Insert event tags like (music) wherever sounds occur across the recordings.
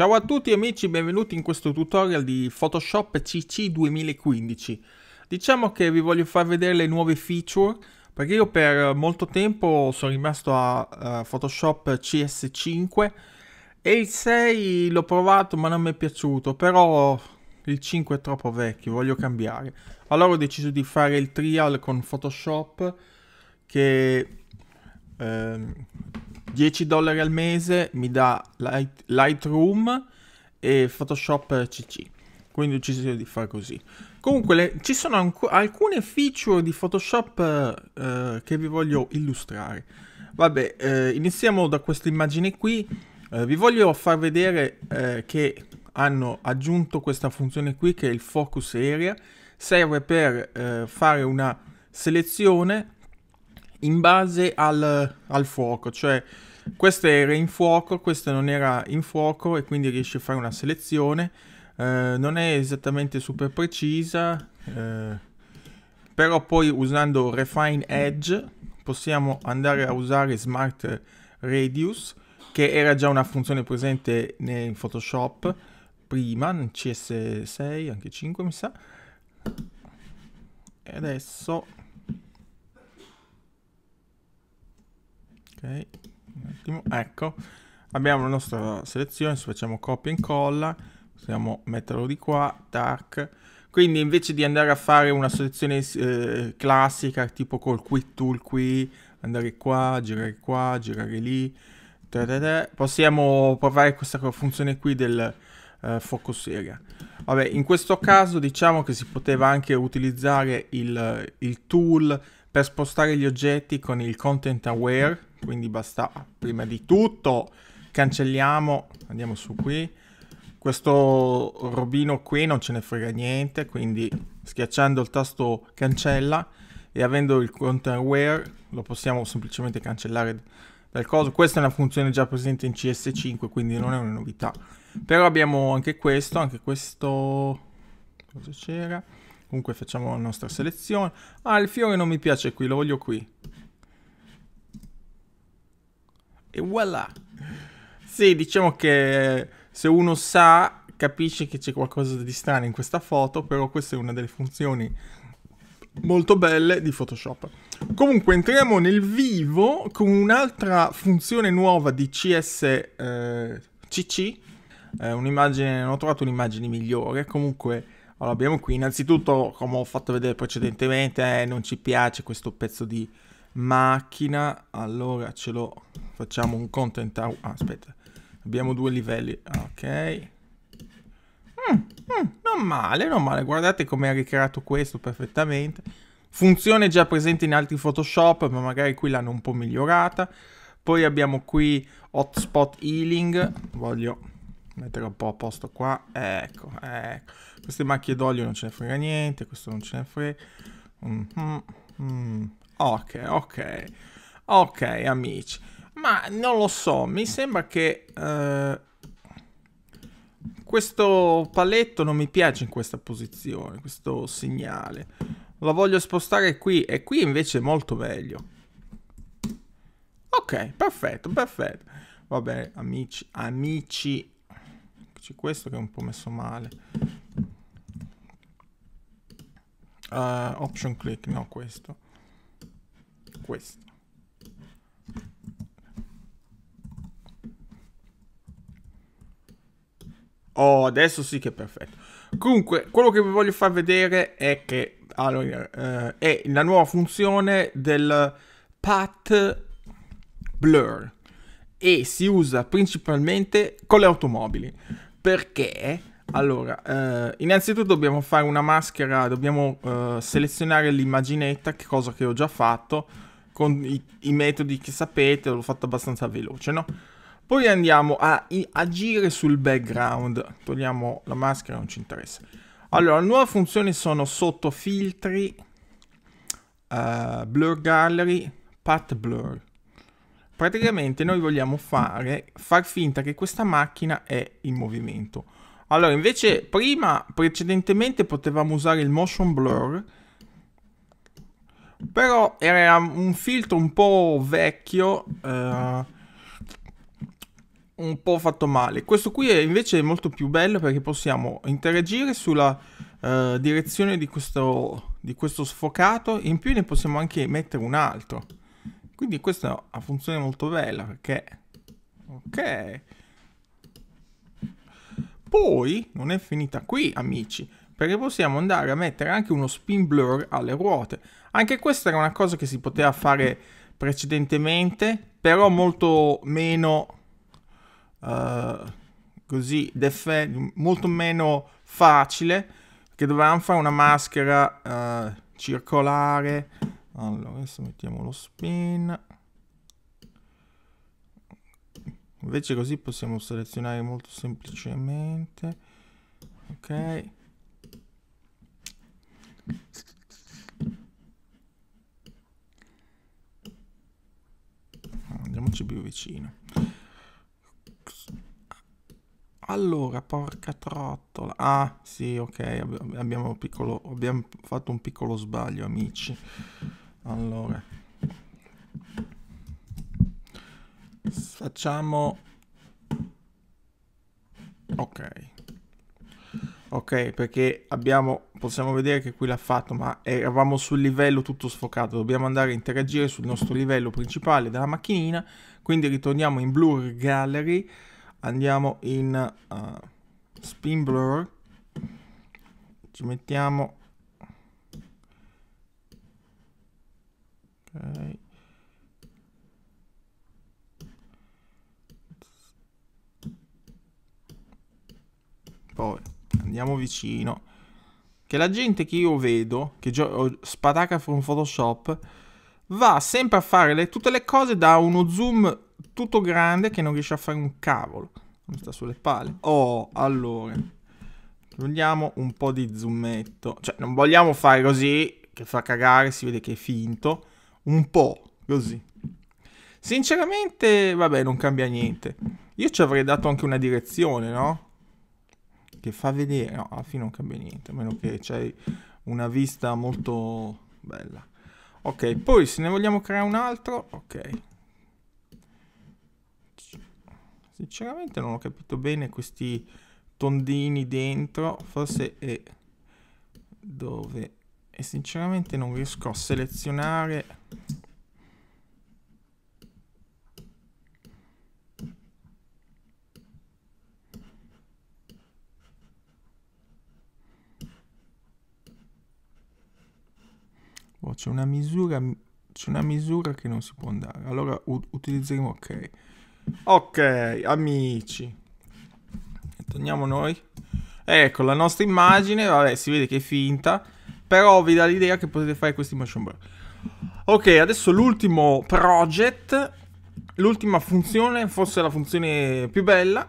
Ciao a tutti amici, benvenuti in questo tutorial di Photoshop CC 2015. Diciamo che vi voglio far vedere le nuove feature, perché io per molto tempo sono rimasto a uh, Photoshop CS5 e il 6 l'ho provato ma non mi è piaciuto, però il 5 è troppo vecchio, voglio cambiare. Allora ho deciso di fare il trial con Photoshop che... Ehm, 10 dollari al mese mi dà light, Lightroom e Photoshop CC. Quindi ho deciso di fare così. Comunque le, ci sono anco, alcune feature di Photoshop eh, che vi voglio illustrare. Vabbè, eh, iniziamo da questa immagine qui. Eh, vi voglio far vedere eh, che hanno aggiunto questa funzione qui che è il focus area. Serve per eh, fare una selezione in base al, al fuoco, cioè questo era in fuoco, questo non era in fuoco e quindi riesce a fare una selezione. Eh, non è esattamente super precisa, eh, però poi usando Refine Edge possiamo andare a usare Smart Radius, che era già una funzione presente in Photoshop prima, in CS6, anche 5 mi sa. E adesso ok un attimo ecco abbiamo la nostra selezione se facciamo copia e incolla possiamo metterlo di qua tac quindi invece di andare a fare una selezione eh, classica tipo col quick tool qui andare qua girare qua girare lì ta ta ta, possiamo provare questa funzione qui del eh, focus area Vabbè, in questo caso diciamo che si poteva anche utilizzare il, il tool per spostare gli oggetti con il content aware quindi basta prima di tutto cancelliamo andiamo su qui questo robino qui non ce ne frega niente quindi schiacciando il tasto cancella e avendo il content aware lo possiamo semplicemente cancellare dal coso questa è una funzione già presente in cs5 quindi non è una novità però abbiamo anche questo anche questo cosa c'era comunque facciamo la nostra selezione ah il fiore non mi piace qui lo voglio qui e voilà. Sì, diciamo che se uno sa, capisce che c'è qualcosa di strano in questa foto, però questa è una delle funzioni molto belle di Photoshop. Comunque entriamo nel vivo con un'altra funzione nuova di CS eh, CC. Eh, un'immagine, non ho trovato un'immagine migliore, comunque... Allora, abbiamo qui innanzitutto, come ho fatto vedere precedentemente, eh, non ci piace questo pezzo di macchina allora ce lo facciamo un content ah, aspetta abbiamo due livelli ok mm, mm, non male non male guardate come ha ricreato questo perfettamente funzione già presente in altri photoshop ma magari qui l'hanno un po' migliorata poi abbiamo qui hotspot healing voglio mettere un po' a posto qua ecco ecco queste macchie d'olio non ce ne frega niente questo non ce ne frega mm-hmm, mm -hmm. Ok, ok. Ok, amici. Ma non lo so, mi sembra che... Eh, questo paletto non mi piace in questa posizione, questo segnale. Lo voglio spostare qui e qui invece è molto meglio. Ok, perfetto, perfetto. Vabbè, amici, amici. C'è questo che è un po' messo male. Uh, option click, no questo questo Oh, adesso sì che è perfetto. Comunque, quello che vi voglio far vedere è che allora, eh, è la nuova funzione del path blur e si usa principalmente con le automobili. Perché? Allora, eh, innanzitutto dobbiamo fare una maschera, dobbiamo eh, selezionare l'immaginetta, che cosa che ho già fatto con i, i metodi che sapete, l'ho fatto abbastanza veloce, no? Poi andiamo a agire sul background. Togliamo la maschera, non ci interessa. Allora, la nuova funzione sono sotto filtri, uh, eh, blur gallery, path blur. Praticamente noi vogliamo fare, far finta che questa macchina è in movimento. Allora, invece prima, precedentemente potevamo usare il motion blur però era un filtro un po' vecchio, eh, un po' fatto male. Questo qui è invece molto più bello perché possiamo interagire sulla eh, direzione di questo, di questo sfocato. In più ne possiamo anche mettere un altro. Quindi questa è una funzione molto bella perché... Ok. Poi non è finita qui, amici, perché possiamo andare a mettere anche uno spin blur alle ruote. Anche questa era una cosa che si poteva fare precedentemente, però molto meno uh, così, molto meno facile, che dovevamo fare una maschera uh, circolare. Allora, adesso mettiamo lo spin. Invece così possiamo selezionare molto semplicemente. Ok. andiamoci più vicino. Allora, porca trottola. Ah, sì, ok, abbiamo, piccolo, abbiamo fatto un piccolo sbaglio, amici. Allora. Facciamo... Ok. Ok, perché abbiamo, possiamo vedere che qui l'ha fatto, ma eravamo sul livello tutto sfocato. Dobbiamo andare a interagire sul nostro livello principale della macchinina. Quindi ritorniamo in Blur Gallery, andiamo in uh, Spin Blur, ci mettiamo... Okay. Poi andiamo vicino. Che la gente che io vedo, che spataca con Photoshop, va sempre a fare le, tutte le cose da uno zoom tutto grande che non riesce a fare un cavolo. Mi sta sulle palle. Oh, allora. Vogliamo un po' di zoometto. Cioè, non vogliamo fare così, che fa cagare, si vede che è finto. Un po', così. Sinceramente, vabbè, non cambia niente. Io ci avrei dato anche una direzione, no? che fa vedere, no, alla fine non cambia niente, a meno che c'è una vista molto bella. Ok, poi se ne vogliamo creare un altro, ok. Sinceramente non ho capito bene questi tondini dentro, forse è dove... E sinceramente non riesco a selezionare Oh, c'è una misura. C'è una misura che non si può andare. Allora utilizzeremo ok. Ok, amici. Torniamo noi. Ecco la nostra immagine. Vabbè, si vede che è finta. Però vi dà l'idea che potete fare questi motion blur. Ok, adesso l'ultimo project. L'ultima funzione, forse la funzione più bella,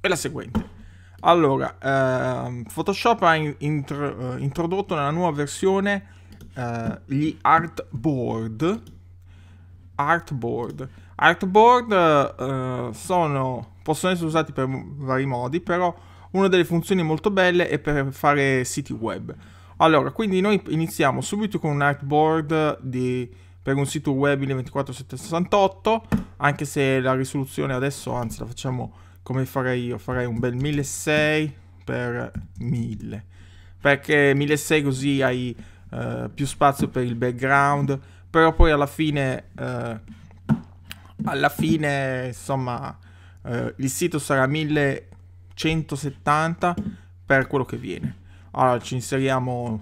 è la seguente. Allora, eh, Photoshop ha in, intro, eh, introdotto nella nuova versione eh, gli artboard. Artboard. Artboard eh, sono, possono essere usati per vari modi, però una delle funzioni molto belle è per fare siti web. Allora, quindi noi iniziamo subito con un artboard di, per un sito web in 24768, anche se la risoluzione adesso, anzi la facciamo come farei io, farei un bel 1600 per 1000, perché 1600 così hai eh, più spazio per il background, però poi alla fine, eh, alla fine insomma, eh, il sito sarà 1170 per quello che viene. Allora ci inseriamo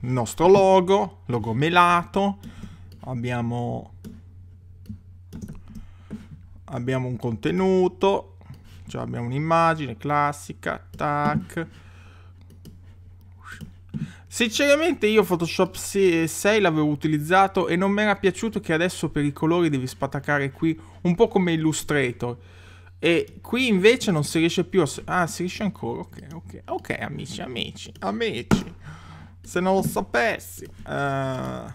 il nostro logo, logo melato, abbiamo, abbiamo un contenuto, cioè abbiamo un'immagine classica, tac Sinceramente io Photoshop 6 l'avevo utilizzato e non mi era piaciuto che adesso per i colori devi spattacare qui, un po' come Illustrator. E qui invece non si riesce più a... Ah, si riesce ancora, ok, ok, ok, amici, amici, amici. Se non lo sapessi. Uh...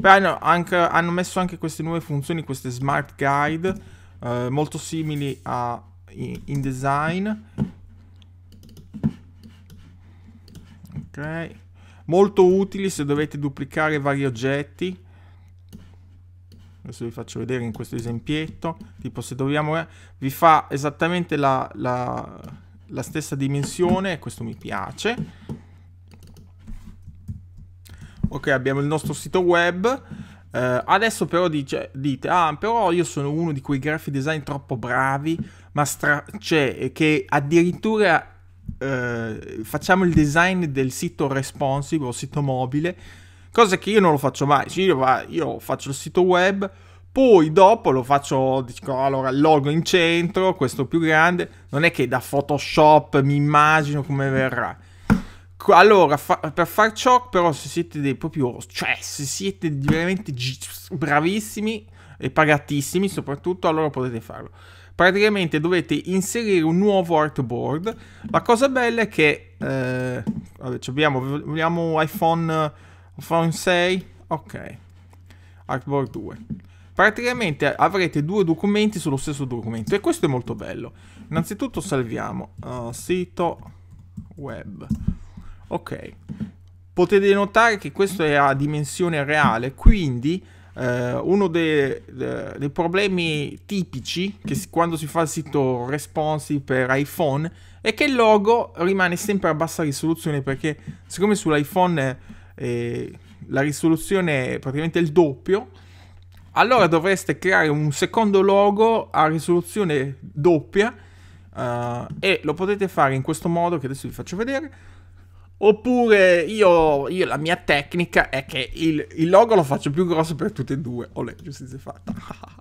Però hanno, anche, hanno, messo anche queste nuove funzioni, queste smart guide, uh, molto simili a InDesign. In Ok. Molto utili se dovete duplicare vari oggetti. Adesso vi faccio vedere in questo esempietto. Tipo se dobbiamo... Eh, vi fa esattamente la, la, la stessa dimensione. Questo mi piace. Ok, abbiamo il nostro sito web. Uh, adesso però dice, dite, ah però io sono uno di quei graphic design troppo bravi, ma cioè, che addirittura eh, facciamo il design del sito responsive o sito mobile, cosa che io non lo faccio mai, io, io faccio il sito web, poi dopo lo faccio, dico, allora il logo in centro, questo più grande, non è che da Photoshop mi immagino come verrà. Allora, fa, per far ciò, però, se siete dei proprio, cioè, se siete veramente bravissimi, e pagatissimi soprattutto, allora potete farlo. Praticamente dovete inserire un nuovo artboard. La cosa bella è che... Eh, vabbè, abbiamo, vogliamo iPhone, iPhone 6? Ok. Artboard 2 praticamente avrete due documenti sullo stesso documento e questo è molto bello innanzitutto salviamo uh, sito web ok potete notare che questo è a dimensione reale quindi eh, uno dei, dei, problemi tipici che si, quando si fa il sito responsive per iPhone è che il logo rimane sempre a bassa risoluzione perché siccome sull'iPhone eh, la risoluzione è praticamente il doppio, allora dovreste creare un secondo logo a risoluzione doppia Uh, e lo potete fare in questo modo che adesso vi faccio vedere Oppure io, io, la mia tecnica è che il, il, logo lo faccio più grosso per tutte e due. Olè, giustizia fatta.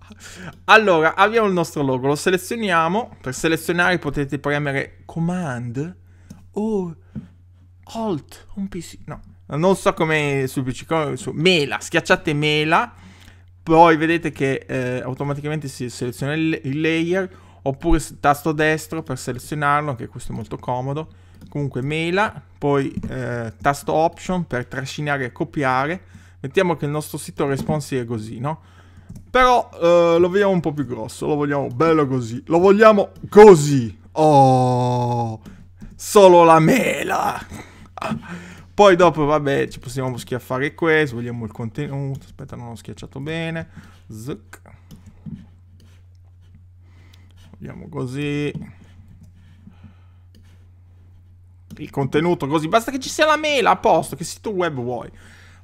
(laughs) allora, abbiamo il nostro logo, lo selezioniamo. Per selezionare potete premere Command o Alt, un PC. No, non so come sul PC, come su Mela, schiacciate Mela. Poi vedete che eh, automaticamente si seleziona il, il layer. Oppure tasto destro per selezionarlo, anche questo è molto comodo comunque mela, poi eh, tasto option per trascinare e copiare. Mettiamo che il nostro sito responsive è così, no? Però eh, lo vediamo un po' più grosso, lo vogliamo bello così, lo vogliamo così. Oh, solo la mela. (laughs) Poi dopo, vabbè, ci possiamo schiaffare questo, vogliamo il contenuto, aspetta non ho schiacciato bene. Zuc. Vogliamo così il contenuto così, basta che ci sia la mail a posto, che sito web vuoi.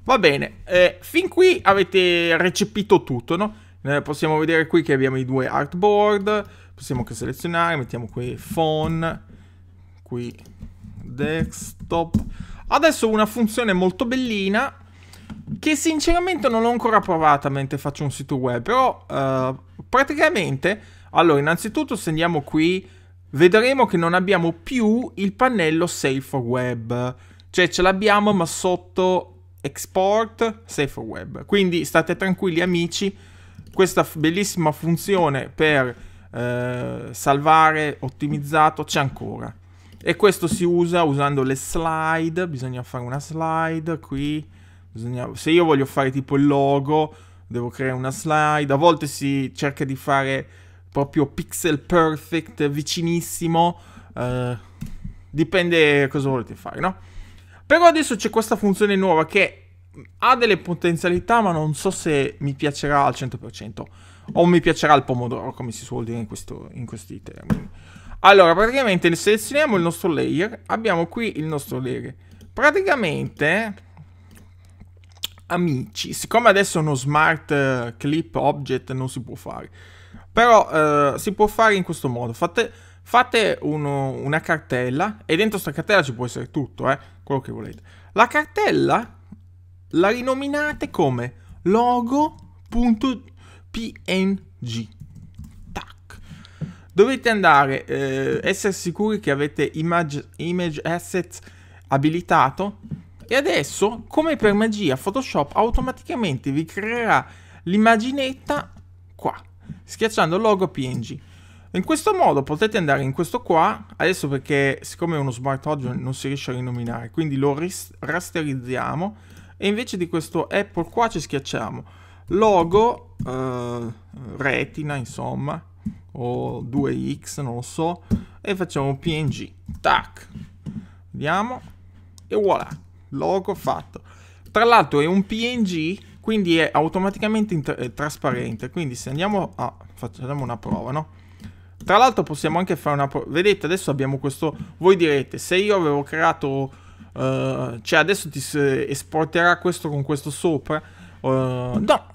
Va bene, eh, fin qui avete recepito tutto, no? Eh, possiamo vedere qui che abbiamo i due artboard, possiamo anche selezionare, mettiamo qui phone, qui desktop. Adesso una funzione molto bellina che sinceramente non l'ho ancora provata mentre faccio un sito web, però eh, praticamente, allora innanzitutto se andiamo qui vedremo che non abbiamo più il pannello Safe for Web. Cioè ce l'abbiamo ma sotto Export Safe for Web. Quindi state tranquilli amici, questa bellissima funzione per eh, salvare ottimizzato c'è ancora. E questo si usa usando le slide, bisogna fare una slide qui, bisogna... se io voglio fare tipo il logo devo creare una slide, a volte si cerca di fare proprio pixel perfect, vicinissimo, eh, dipende cosa volete fare, no? Però adesso c'è questa funzione nuova che ha delle potenzialità, ma non so se mi piacerà al 100%, o mi piacerà il pomodoro, come si suol dire in, questo, in questi termini. Allora, praticamente selezioniamo il nostro layer, abbiamo qui il nostro layer. Praticamente amici, siccome adesso uno smart eh, clip object non si può fare, però eh, si può fare in questo modo. Fate, fate uno, una cartella e dentro questa cartella ci può essere tutto, eh, quello che volete. La cartella la rinominate come logo.png. Tac. Dovete andare, eh, essere sicuri che avete image, image assets abilitato e adesso, come per magia, Photoshop automaticamente vi creerà l'immaginetta schiacciando il logo PNG. In questo modo potete andare in questo qua, adesso perché siccome è uno smart audio non si riesce a rinominare, quindi lo rasterizziamo e invece di questo Apple qua ci schiacciamo logo, eh, retina insomma, o 2x non lo so, e facciamo PNG, tac, vediamo, e voilà, logo fatto. Tra l'altro è un PNG quindi è automaticamente è eh, trasparente quindi se andiamo a facciamo una prova no tra l'altro possiamo anche fare una prova vedete adesso abbiamo questo voi direte se io avevo creato uh, cioè adesso ti esporterà questo con questo sopra uh, no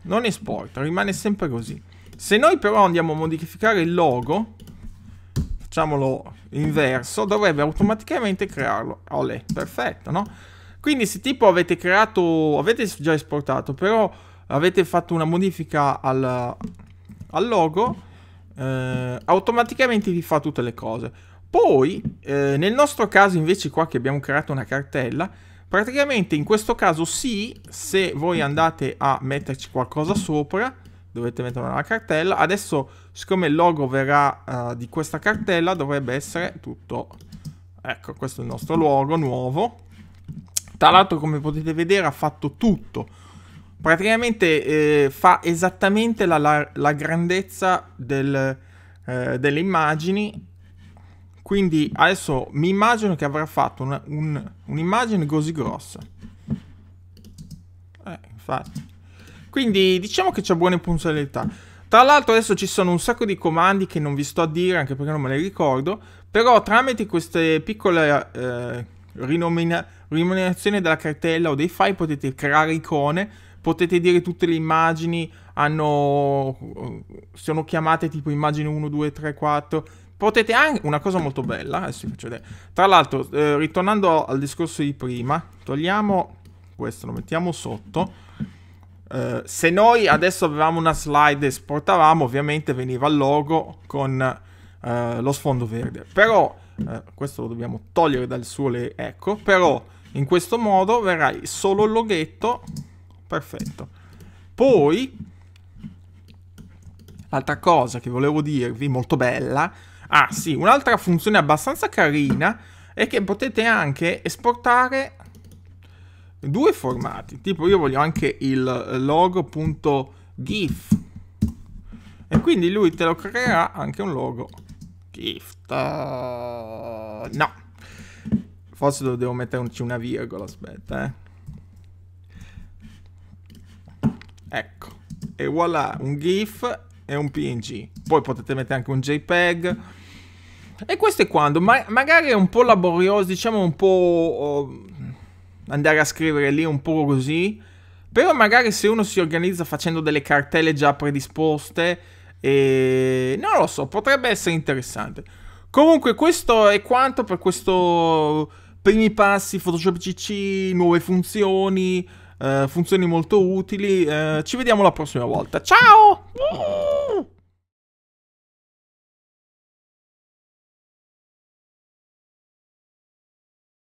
non esporta rimane sempre così se noi però andiamo a modificare il logo facciamolo inverso dovrebbe automaticamente crearlo olè perfetto no quindi se tipo avete creato, avete già esportato, però avete fatto una modifica al, al logo, eh, automaticamente vi fa tutte le cose. Poi, eh, nel nostro caso invece qua che abbiamo creato una cartella, praticamente in questo caso sì, se voi andate a metterci qualcosa sopra, dovete mettere una cartella. Adesso, siccome il logo verrà uh, di questa cartella, dovrebbe essere tutto. Ecco, questo è il nostro logo nuovo. Tra l'altro, come potete vedere, ha fatto tutto. Praticamente eh, fa esattamente la, la, la grandezza del, eh, delle immagini. Quindi adesso mi immagino che avrà fatto una, un, un'immagine così grossa. Eh, infatti. Quindi diciamo che c'è buone funzionalità. Tra l'altro adesso ci sono un sacco di comandi che non vi sto a dire anche perché non me li ricordo, però tramite queste piccole eh, rinomina- rinominazione della cartella o dei file, potete creare icone, potete dire tutte le immagini, hanno, sono chiamate tipo immagine 1, 2, 3, 4. Potete anche, una cosa molto bella, adesso vi faccio vedere. Tra l'altro, eh, ritornando al discorso di prima, togliamo questo, lo mettiamo sotto. Uh, se noi adesso avevamo una slide e esportavamo, ovviamente veniva il logo con uh, lo sfondo verde. Però eh, questo lo dobbiamo togliere dal suo le... ecco, però in questo modo verrai solo il loghetto, perfetto. Poi, l'altra cosa che volevo dirvi, molto bella, ah sì, un'altra funzione abbastanza carina è che potete anche esportare due formati, tipo io voglio anche il logo.gif e quindi lui te lo creerà anche un logo gift. Eh, no. Forse devo metterci una virgola, aspetta, eh. Ecco. E voilà, un GIF e un PNG. Poi potete mettere anche un JPEG. E questo è quando, ma magari è un po' laborioso, diciamo un po' oh, andare a scrivere lì un po' così. Però magari se uno si organizza facendo delle cartelle già predisposte e non lo so, potrebbe essere interessante. Comunque, questo è quanto per questo primi passi Photoshop CC, nuove funzioni, eh, funzioni molto utili. Eh, ci vediamo la prossima volta. Ciao!